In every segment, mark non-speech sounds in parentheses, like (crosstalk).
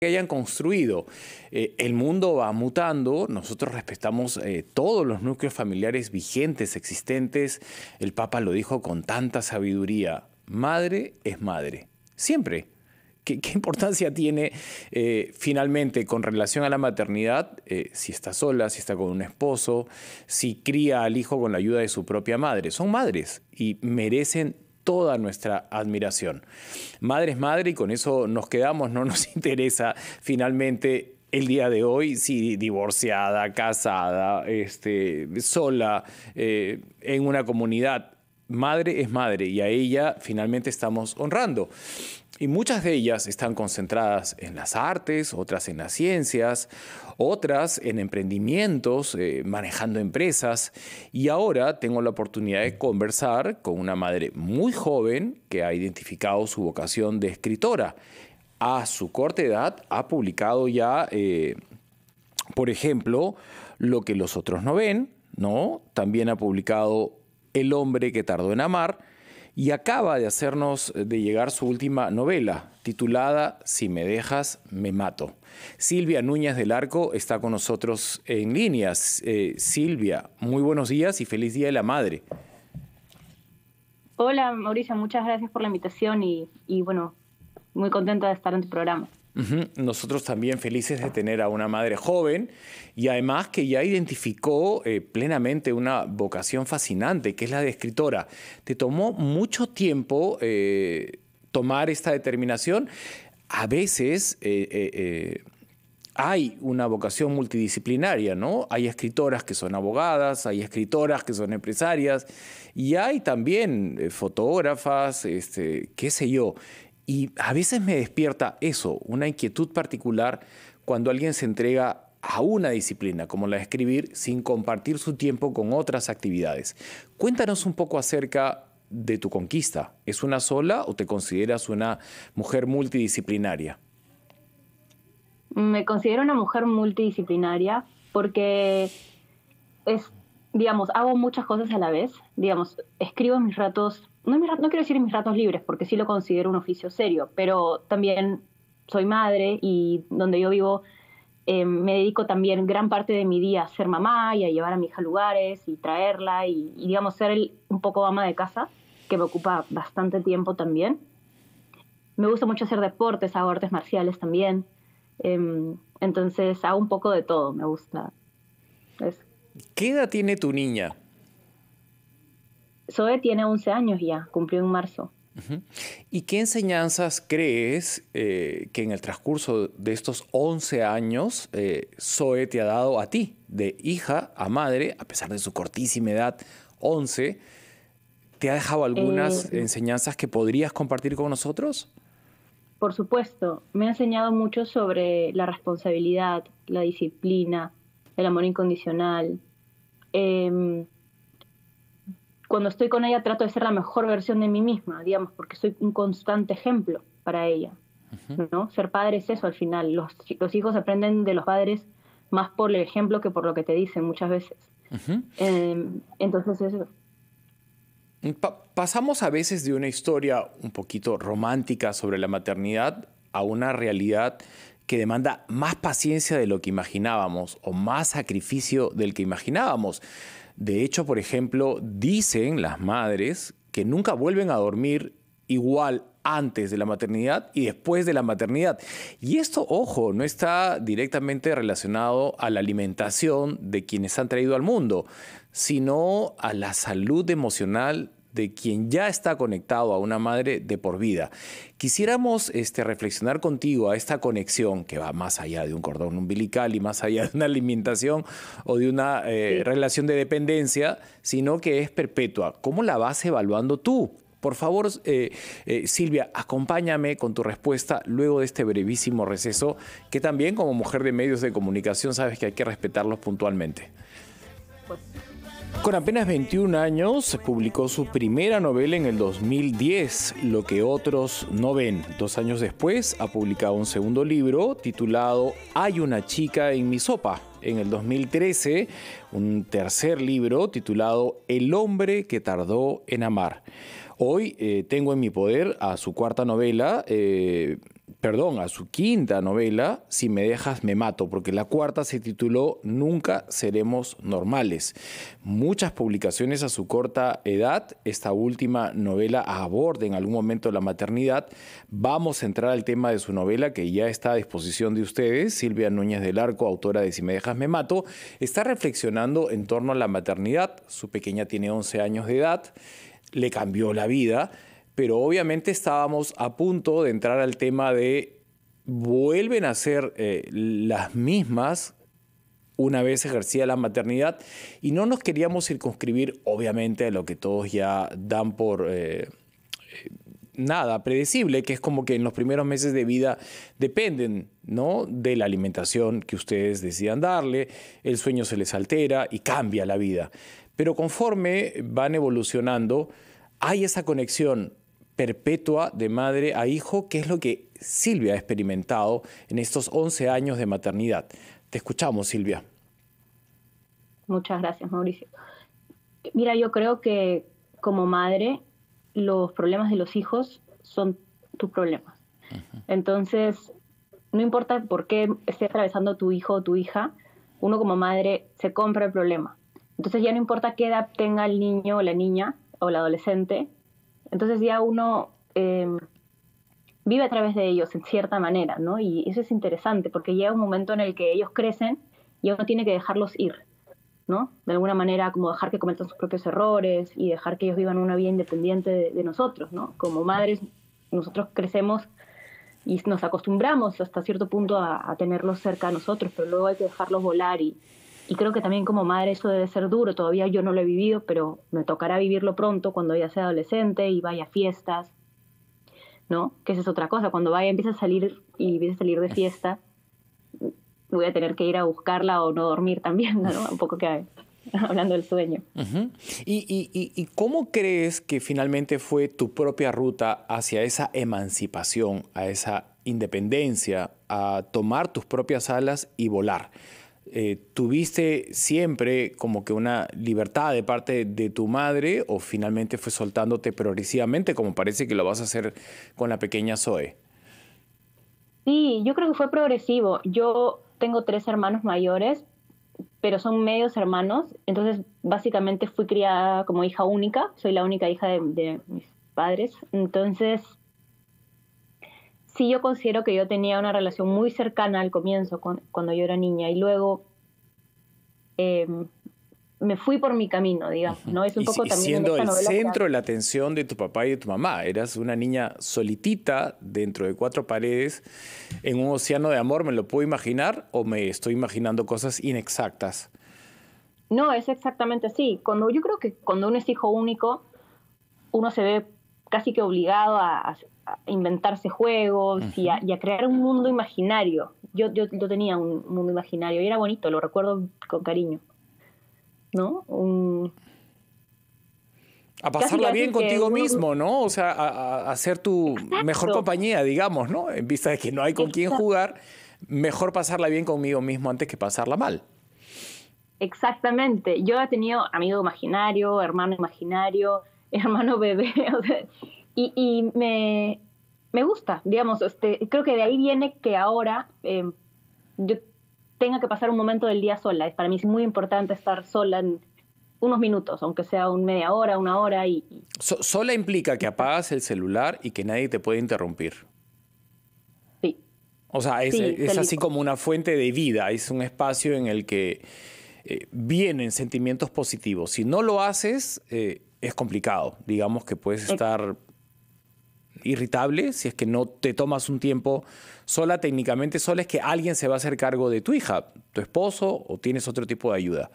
que hayan construido. Eh, el mundo va mutando, nosotros respetamos eh, todos los núcleos familiares vigentes, existentes. El Papa lo dijo con tanta sabiduría, madre es madre, siempre. ¿Qué, importancia tiene eh, finalmente con relación a la maternidad si está sola, si está con un esposo, si cría al hijo con la ayuda de su propia madre? Son madres y merecen toda nuestra admiración. Madre es madre y con eso nos quedamos, no nos (laughs) interesa finalmente el día de hoy, si divorciada, casada, este, sola, eh, en una comunidad. Madre es madre y a ella finalmente estamos honrando. Y muchas de ellas están concentradas en las artes, otras en las ciencias, otras en emprendimientos, eh, manejando empresas. Y ahora tengo la oportunidad de conversar con una madre muy joven que ha identificado su vocación de escritora. A su corta edad ha publicado ya, eh, por ejemplo, Lo que los otros no ven, ¿no? También ha publicado El hombre que tardó en amar y acaba de hacernos eh, de llegar su última novela, titulada Si me dejas, me mato. Silvia Núñez del Arco está con nosotros en líneas. Eh, Silvia, muy buenos días y feliz Día de la Madre. Hola Mauricio, muchas gracias por la invitación y, y bueno, muy contenta de estar en tu programa. Nosotros también felices de tener a una madre joven y además que ya identificó eh, plenamente una vocación fascinante, que es la de escritora. Te tomó mucho tiempo eh, tomar esta determinación. A veces eh, hay una vocación multidisciplinaria, ¿no? Hay escritoras que son abogadas, hay escritoras que son empresarias y hay también fotógrafas, este, qué sé yo. Y a veces me despierta eso, una inquietud particular cuando alguien se entrega a una disciplina como la de escribir sin compartir su tiempo con otras actividades. Cuéntanos un poco acerca de tu conquista. ¿Es una sola o te consideras una mujer multidisciplinaria? Me considero una mujer multidisciplinaria porque es, digamos, hago muchas cosas a la vez. Digamos, escribo en mis ratos no, quiero decir mis ratos libres, porque sí lo considero un oficio serio, pero también soy madre y donde yo vivo em, me dedico también gran parte de mi día a ser mamá y a llevar a mi hija a lugares y traerla y, digamos, ser un poco ama de casa, que me ocupa bastante tiempo también. Me gusta mucho hacer deportes, hago artes marciales también. Em, entonces hago un poco de todo, me gusta. ¿Qué edad tiene tu niña? Zoe tiene 11 años ya, cumplió en marzo. ¿Y qué enseñanzas crees eh, que en el transcurso de estos 11 años eh, te ha dado a ti, de hija a madre, a pesar de su cortísima edad, 11? ¿Te ha dejado algunas eh, enseñanzas que podrías compartir con nosotros? Por supuesto, me ha enseñado mucho sobre la responsabilidad, la disciplina, el amor incondicional. Em, cuando estoy con ella trato de ser la mejor versión de mí misma, digamos, porque soy un constante ejemplo para ella. ¿no? Ser padre es eso al final. Los, los hijos aprenden de los padres más por el ejemplo que por lo que te dicen muchas veces. Em, entonces eso. pasamos a veces de una historia un poquito romántica sobre la maternidad a una realidad que demanda más paciencia de lo que imaginábamos o más sacrificio del que imaginábamos. De hecho, por ejemplo, dicen las madres que nunca vuelven a dormir igual antes de la maternidad y después de la maternidad. Y esto, ojo, no está directamente relacionado a la alimentación de quienes han traído al mundo, sino a la salud emocional de quien ya está conectado a una madre de por vida. Quisiéramos este, reflexionar contigo a esta conexión que va más allá de un cordón umbilical y más allá de una alimentación o de una eh, relación de dependencia, sino que es perpetua. ¿Cómo la vas evaluando tú? Por favor, eh, eh, Silvia, acompáñame con tu respuesta luego de este brevísimo receso, que también como mujer de medios de comunicación sabes que hay que respetarlos puntualmente. Con apenas 21 años publicó su primera novela en el 2010, Lo que otros no ven. Dos años después ha publicado un segundo libro titulado Hay una chica en mi sopa. En el 2013, un tercer libro titulado El hombre que tardó en amar. Hoy eh, tengo en mi poder a su cuarta novela. Eh, perdón, a su quinta novela, Si me dejas me mato, porque la cuarta se tituló Nunca seremos normales. Muchas publicaciones a su corta edad, esta última novela aborda en algún momento la maternidad. Vamos a entrar al tema de su novela que ya está a disposición de ustedes. Silvia Núñez del Arco, autora de Si me dejas me mato, está reflexionando en torno a la maternidad. Su pequeña tiene 11 años de edad, le cambió la vida pero obviamente estábamos a punto de entrar al tema de vuelven a ser eh, las mismas una vez ejercida la maternidad y no nos queríamos circunscribir obviamente a lo que todos ya dan por... Eh, eh, nada predecible, que es como que en los primeros meses de vida dependen, ¿no? De la alimentación que ustedes decidan darle, el sueño se les altera y cambia la vida. Pero conforme van evolucionando, hay esa conexión perpetua de madre a hijo, que es lo que Silvia ha experimentado en estos 11 años de maternidad. Te escuchamos, Silvia. Muchas gracias, Mauricio. Mira, yo creo que como madre, los problemas de los hijos son tus problemas. Entonces, no importa por qué esté atravesando tu hijo o tu hija, uno como madre se compra el problema. Entonces ya no importa qué edad tenga el niño o la niña o la adolescente, entonces ya uno em, vive a través de ellos en cierta manera, ¿no? Y eso es interesante porque llega un momento en el que ellos crecen y uno tiene que dejarlos ir, ¿no? De alguna manera, como dejar que cometan sus propios errores y dejar que ellos vivan una vida independiente de, nosotros, ¿no? Como madres, nosotros crecemos y nos acostumbramos hasta cierto punto a, a, tenerlos cerca a nosotros, pero luego hay que dejarlos volar y, y creo que también como madre eso debe ser duro, todavía yo no lo he vivido, pero me tocará vivirlo pronto cuando ella sea adolescente y vaya a fiestas, ¿no? Que esa es otra cosa, cuando vaya empieza a salir y empieza a salir de fiesta, voy a tener que ir a buscarla o no dormir también, ¿no? (laughs) Un poco que (laughs) hablando del sueño. y, y, cómo crees que finalmente fue tu propia ruta hacia esa emancipación, a esa independencia, a tomar tus propias alas y volar? Eh, ¿tuviste siempre como que una libertad de parte de tu madre o finalmente fue soltándote progresivamente como parece que lo vas a hacer con la pequeña Zoe? Sí, yo creo que fue progresivo. Yo tengo tres hermanos mayores, pero son medios hermanos, entonces básicamente fui criada como hija única, soy la única hija de mis padres, entonces sí yo considero que yo tenía una relación muy cercana al comienzo, cuando yo era niña, y luego em, me fui por mi camino, digamos, ¿no? Es un poco también siendo el centro de la atención de tu papá y de tu mamá, eras una niña solitita dentro de cuatro paredes en un océano de amor, ¿me lo puedo imaginar o me estoy imaginando cosas inexactas? No, es exactamente así. Cuando yo creo que cuando uno es hijo único, uno se ve casi que obligado a inventarse juegos y, a, crear un mundo imaginario. Yo, yo, tenía un mundo imaginario y era bonito, lo recuerdo con cariño. ¿No? Un... A pasarla bien contigo mismo, ¿no? O sea, a, ser tu mejor compañía, digamos, ¿no? En vista de que no hay con quién jugar, mejor pasarla bien conmigo mismo antes que pasarla mal. Exactamente. Yo he tenido amigo imaginario, hermano imaginario, (laughs) hermano bebé. O sea, y, me, gusta, digamos, este, creo que de ahí viene que ahora em, yo tenga que pasar un momento del día sola. Para mí es muy importante estar sola en unos minutos, aunque sea un media hora, una hora. y, sola implica que apagas el celular y que nadie te puede interrumpir. Sí. O sea, es, así como una fuente de vida, es un espacio en el que eh, vienen sentimientos positivos. Si no lo haces, eh, es complicado. Digamos que puedes estar irritable si es que no te tomas un tiempo sola, técnicamente sola, es que alguien se va a hacer cargo de tu hija, tu esposo o tienes otro tipo de ayuda.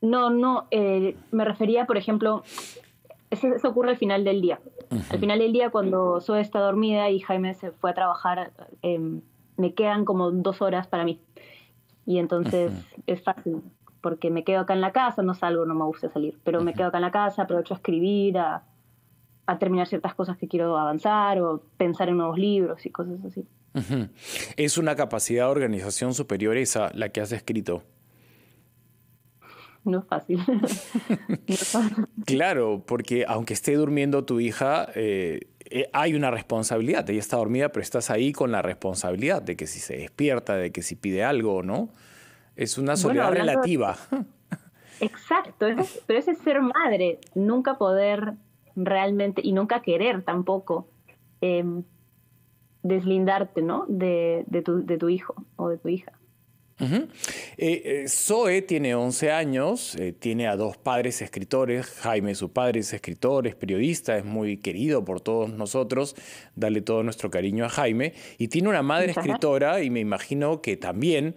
No, no, eh, me refería, por ejemplo, eso, ocurre al final del día. Al final del día, cuando Zoe está dormida y Jaime se fue a trabajar, em, me quedan como dos horas para mí. Y entonces es fácil, porque me quedo acá en la casa, no salgo, no me gusta salir, pero me quedo acá en la casa, aprovecho a escribir, a, a terminar ciertas cosas que quiero avanzar o pensar en nuevos libros y cosas así. Es una capacidad de organización superior esa la que has escrito. No es fácil. (laughs) claro, porque aunque esté durmiendo tu hija, eh, eh, hay una responsabilidad. Ella está dormida, pero estás ahí con la responsabilidad de que si se despierta, de que si pide algo, ¿no? Es una soledad relativa. Exacto, pero ese ser madre, nunca poder realmente, y nunca querer tampoco em, deslindarte, ¿no? De, tu, hijo o de tu hija. Eh, eh, Zoe tiene 11 años, eh, tiene a dos padres escritores, Jaime su padre es escritor, es periodista, es muy querido por todos nosotros, dale todo nuestro cariño a Jaime, y tiene una madre escritora y me imagino que también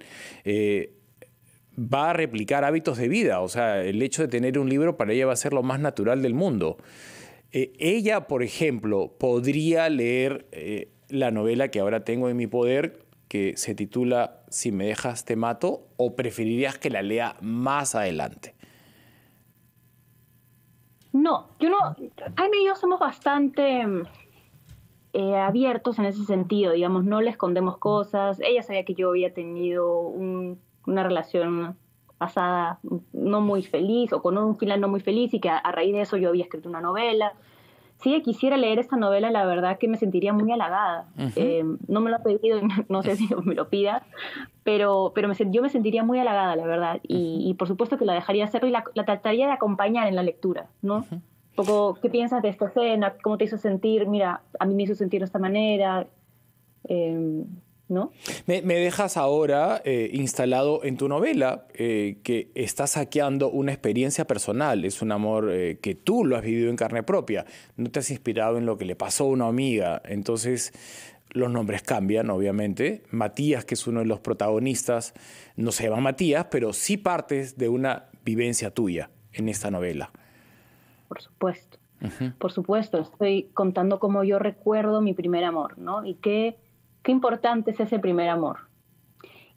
va a replicar hábitos de vida, o sea, el hecho de tener un libro para ella va a ser lo más natural del mundo. Eh, ella, por ejemplo, podría leer eh, la novela que ahora tengo en mi poder, que se titula Si me dejas te mato, o preferirías que la lea más adelante. No, yo no, Jaime y yo somos bastante mm, eh, abiertos en ese sentido, digamos, no le escondemos cosas. Ella sabía que yo había tenido una relación pasada no muy feliz o con un final no muy feliz y que a, raíz de eso yo había escrito una novela. Si quisiera leer esta novela, la verdad que me sentiría muy halagada. Eh, no me lo ha pedido, (laughs) no sé si me lo pida, pero, pero me, yo me sentiría muy halagada, la verdad. Y, por supuesto que la dejaría hacerlo y la, trataría de acompañar en la lectura, ¿no? poco, ¿qué piensas de esta escena? ¿Cómo te hizo sentir? Mira, a mí me hizo sentir de esta manera. Em, me, dejas ahora eh, instalado en tu novela eh, que estás saqueando una experiencia personal, es un amor eh, que tú lo has vivido en carne propia, no te has inspirado en lo que le pasó a una amiga, entonces los nombres cambian, obviamente. Matías, que es uno de los protagonistas, no se llama Matías, pero sí partes de una vivencia tuya en esta novela. Por supuesto. Por supuesto, estoy contando cómo yo recuerdo mi primer amor, ¿no? Y que qué importante es ese primer amor.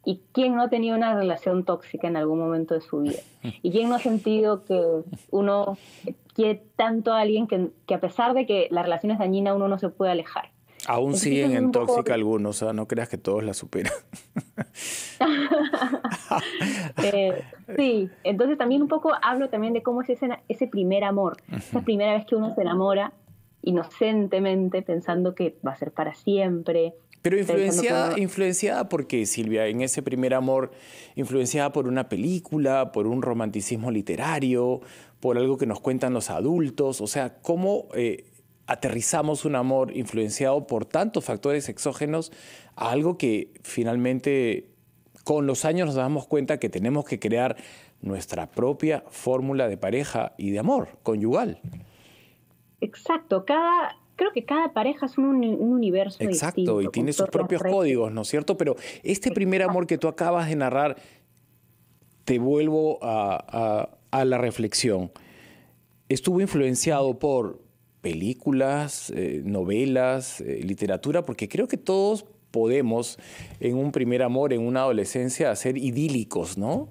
¿Y quién no ha tenido una relación tóxica en algún momento de su vida? ¿Y quién no ha sentido que uno quiere tanto a alguien que, a pesar de que la relación es dañina, uno no se puede alejar? Aún siguen en tóxica algunos, o sea, no creas que todos la superan. (laughs) Eh, sí, entonces también un poco hablo también de cómo es ese, ese primer amor, esa primera vez que uno se enamora inocentemente pensando que va a ser para siempre, pero influenciada, influenciada porque Silvia, en ese primer amor, influenciada por una película, por un romanticismo literario, por algo que nos cuentan los adultos, o sea, cómo eh, aterrizamos un amor influenciado por tantos factores exógenos a algo que finalmente con los años nos damos cuenta que tenemos que crear nuestra propia fórmula de pareja y de amor conyugal. Exacto, cada, creo que cada pareja es un, universo. Exacto, y tiene sus propios códigos, ¿no es cierto? Pero este primer amor que tú acabas de narrar, te vuelvo a, la reflexión. Estuvo influenciado por películas, eh, novelas, eh, literatura, porque creo que todos podemos en un primer amor, en una adolescencia, ser idílicos, ¿no?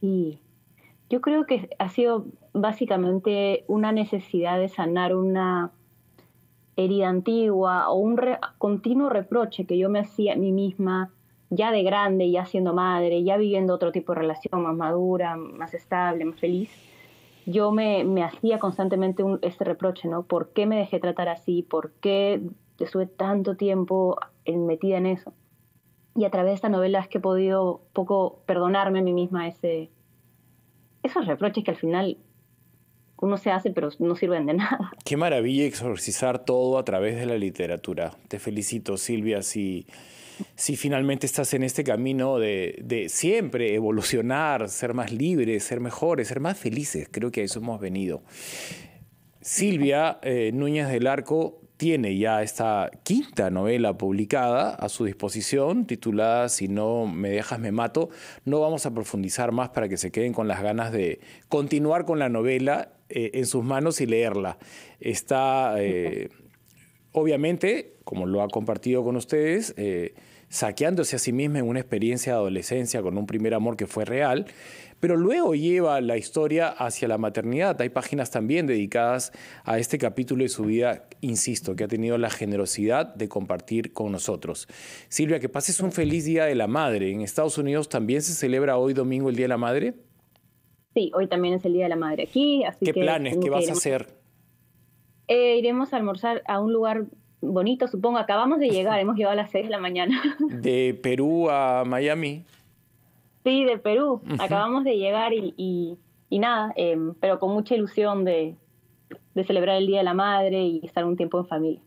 Sí, yo creo que ha sido básicamente una necesidad de sanar una herida antigua o un continuo reproche que yo me hacía a mí misma, ya de grande, ya siendo madre, ya viviendo otro tipo de relación más madura, más estable, más feliz, yo me, hacía constantemente un, este reproche, ¿no? ¿Por qué me dejé tratar así? ¿Por qué estuve tanto tiempo metida en eso? Y a través de esta novela es que he podido poco perdonarme a mí misma ese, esos reproches que al final uno se hace, pero no sirven de nada. (laughs) Qué maravilla exorcizar todo a través de la literatura. Te felicito, Silvia, si, si finalmente estás en este camino de, siempre evolucionar, ser más libres, ser mejores, ser más felices. Creo que a eso hemos venido. Silvia eh, Núñez del Arco tiene ya esta quinta novela publicada a su disposición, titulada Si no me dejas me mato. No vamos a profundizar más para que se queden con las ganas de continuar con la novela eh, en sus manos y leerla. Está, eh, obviamente, como lo ha compartido con ustedes, eh, saqueándose a sí misma en una experiencia de adolescencia con un primer amor que fue real, pero luego lleva la historia hacia la maternidad. Hay páginas también dedicadas a este capítulo de su vida, insisto, que ha tenido la generosidad de compartir con nosotros. Silvia, que pases un feliz Día de la Madre. En Estados Unidos también se celebra hoy domingo el Día de la Madre. Sí, hoy también es el Día de la Madre aquí, ¿Qué planes? ¿Qué vas a hacer? Eh, iremos a almorzar a un lugar bonito, supongo. Acabamos de llegar, (laughs) hemos llegado a las 6 de la mañana. (laughs) ¿De Perú a Miami? Sí, de Perú. Acabamos de llegar y, y, nada, em, pero con mucha ilusión de, celebrar el Día de la Madre y estar un tiempo en familia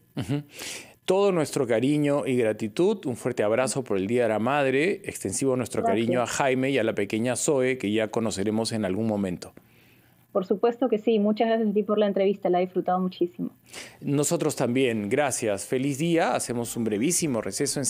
todo nuestro cariño y gratitud. Un fuerte abrazo por el Día de la Madre. Extensivo nuestro cariño a Jaime y a la pequeña Zoe, que ya conoceremos en algún momento. Por supuesto que sí. Muchas gracias a ti por la entrevista. La he disfrutado muchísimo. Nosotros también. Gracias. Feliz día. Hacemos un brevísimo receso en